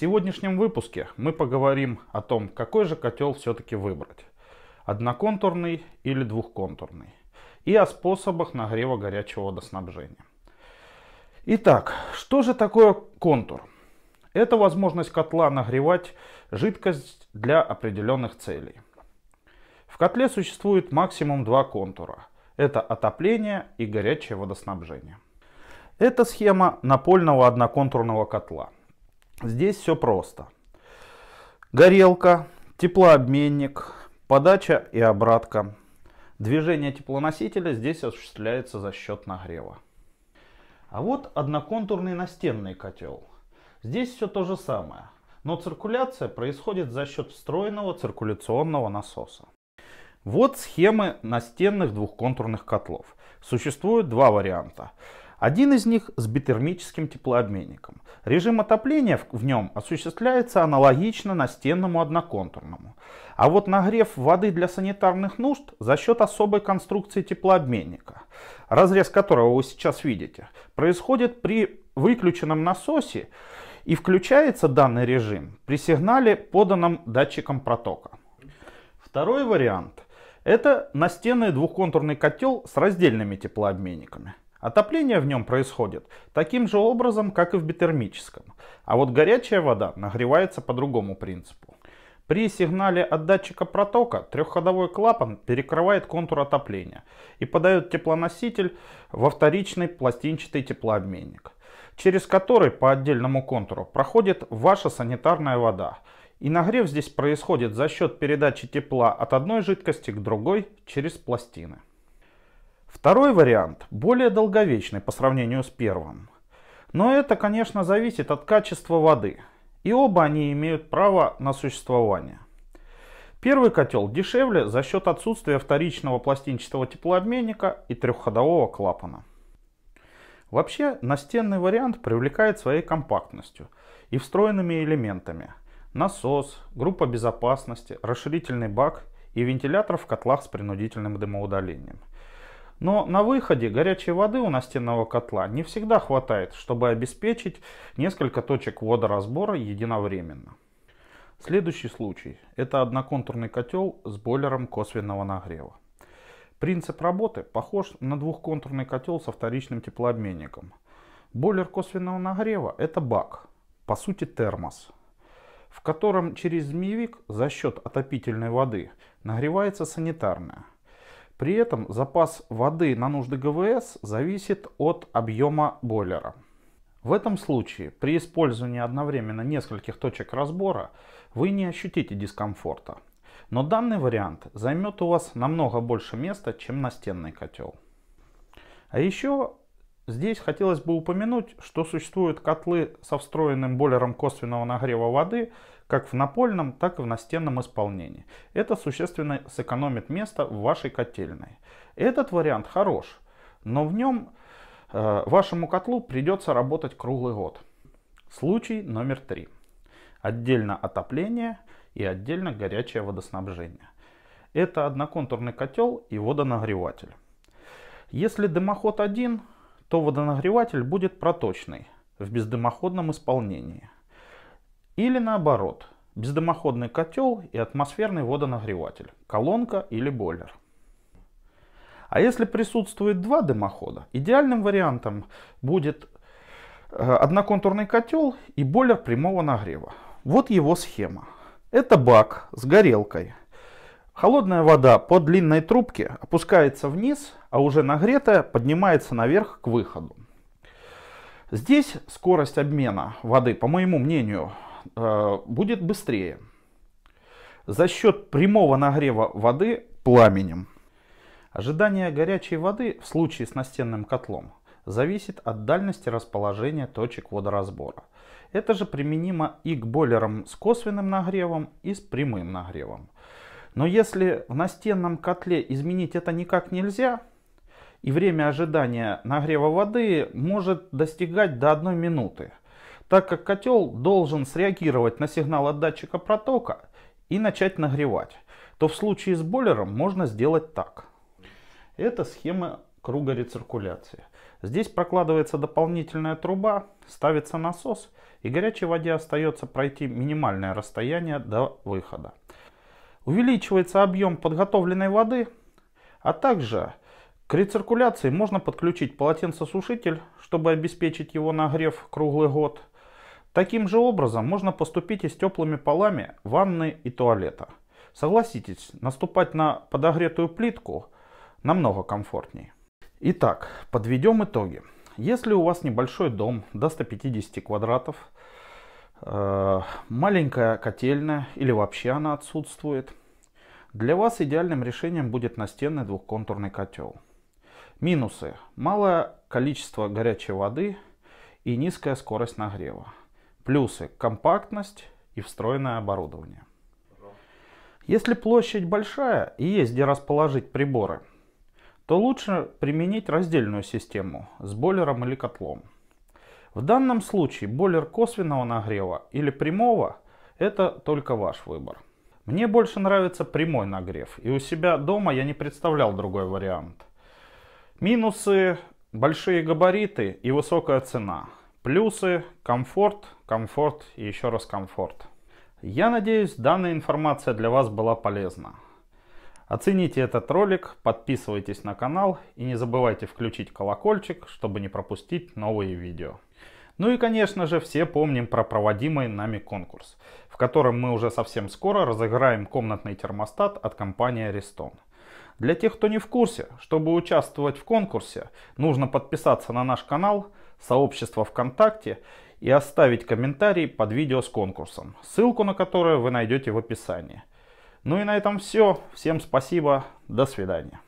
сегодняшнем выпуске мы поговорим о том, какой же котел все-таки выбрать. Одноконтурный или двухконтурный. И о способах нагрева горячего водоснабжения. Итак, что же такое контур? Это возможность котла нагревать жидкость для определенных целей. В котле существует максимум два контура. Это отопление и горячее водоснабжение. Это схема напольного одноконтурного котла – Здесь все просто. Горелка, теплообменник, подача и обратка. Движение теплоносителя здесь осуществляется за счет нагрева. А вот одноконтурный настенный котел. Здесь все то же самое, но циркуляция происходит за счет встроенного циркуляционного насоса. Вот схемы настенных двухконтурных котлов. Существует два варианта. Один из них с битермическим теплообменником. Режим отопления в нем осуществляется аналогично настенному одноконтурному. А вот нагрев воды для санитарных нужд за счет особой конструкции теплообменника, разрез которого вы сейчас видите, происходит при выключенном насосе и включается данный режим при сигнале, поданном датчиком протока. Второй вариант – это настенный двухконтурный котел с раздельными теплообменниками. Отопление в нем происходит таким же образом, как и в битермическом. А вот горячая вода нагревается по другому принципу. При сигнале от датчика протока трехходовой клапан перекрывает контур отопления и подает теплоноситель во вторичный пластинчатый теплообменник, через который по отдельному контуру проходит ваша санитарная вода. И нагрев здесь происходит за счет передачи тепла от одной жидкости к другой через пластины. Второй вариант более долговечный по сравнению с первым. Но это, конечно, зависит от качества воды. И оба они имеют право на существование. Первый котел дешевле за счет отсутствия вторичного пластинчатого теплообменника и трехходового клапана. Вообще, настенный вариант привлекает своей компактностью и встроенными элементами. Насос, группа безопасности, расширительный бак и вентилятор в котлах с принудительным дымоудалением – но на выходе горячей воды у настенного котла не всегда хватает, чтобы обеспечить несколько точек водоразбора единовременно. Следующий случай – это одноконтурный котел с бойлером косвенного нагрева. Принцип работы похож на двухконтурный котел со вторичным теплообменником. Бойлер косвенного нагрева – это бак, по сути термос, в котором через змеевик за счет отопительной воды нагревается санитарная – при этом запас воды на нужды ГВС зависит от объема бойлера. В этом случае при использовании одновременно нескольких точек разбора вы не ощутите дискомфорта. Но данный вариант займет у вас намного больше места, чем настенный котел. А еще Здесь хотелось бы упомянуть, что существуют котлы со встроенным бойлером косвенного нагрева воды как в напольном, так и в настенном исполнении. Это существенно сэкономит место в вашей котельной. Этот вариант хорош, но в нем э, вашему котлу придется работать круглый год. Случай номер три. Отдельно отопление и отдельно горячее водоснабжение. Это одноконтурный котел и водонагреватель. Если дымоход один, то водонагреватель будет проточный в бездымоходном исполнении. Или наоборот, бездымоходный котел и атмосферный водонагреватель, колонка или бойлер. А если присутствует два дымохода, идеальным вариантом будет э, одноконтурный котел и бойлер прямого нагрева. Вот его схема. Это бак с горелкой – Холодная вода по длинной трубке опускается вниз, а уже нагретая поднимается наверх к выходу. Здесь скорость обмена воды, по моему мнению, э, будет быстрее за счет прямого нагрева воды пламенем. Ожидание горячей воды в случае с настенным котлом зависит от дальности расположения точек водоразбора. Это же применимо и к бойлерам с косвенным нагревом, и с прямым нагревом. Но если в настенном котле изменить это никак нельзя, и время ожидания нагрева воды может достигать до одной минуты, так как котел должен среагировать на сигнал от датчика протока и начать нагревать, то в случае с бойлером можно сделать так. Это схема круга рециркуляции. Здесь прокладывается дополнительная труба, ставится насос и горячей воде остается пройти минимальное расстояние до выхода. Увеличивается объем подготовленной воды, а также к рециркуляции можно подключить полотенцесушитель, чтобы обеспечить его нагрев круглый год. Таким же образом можно поступить и с теплыми полами ванны и туалета. Согласитесь, наступать на подогретую плитку намного комфортнее. Итак, подведем итоги. Если у вас небольшой дом до 150 квадратов, Э, маленькая котельная или вообще она отсутствует, для вас идеальным решением будет настенный двухконтурный котел. Минусы. Малое количество горячей воды и низкая скорость нагрева. Плюсы. Компактность и встроенное оборудование. Если площадь большая и есть где расположить приборы, то лучше применить раздельную систему с бойлером или котлом. В данном случае бойлер косвенного нагрева или прямого – это только ваш выбор. Мне больше нравится прямой нагрев, и у себя дома я не представлял другой вариант. Минусы – большие габариты и высокая цена. Плюсы – комфорт, комфорт и еще раз комфорт. Я надеюсь, данная информация для вас была полезна. Оцените этот ролик, подписывайтесь на канал и не забывайте включить колокольчик, чтобы не пропустить новые видео. Ну и, конечно же, все помним про проводимый нами конкурс, в котором мы уже совсем скоро разыграем комнатный термостат от компании Ariston. Для тех, кто не в курсе, чтобы участвовать в конкурсе, нужно подписаться на наш канал, сообщество ВКонтакте и оставить комментарий под видео с конкурсом, ссылку на которое вы найдете в описании. Ну и на этом все. Всем спасибо. До свидания.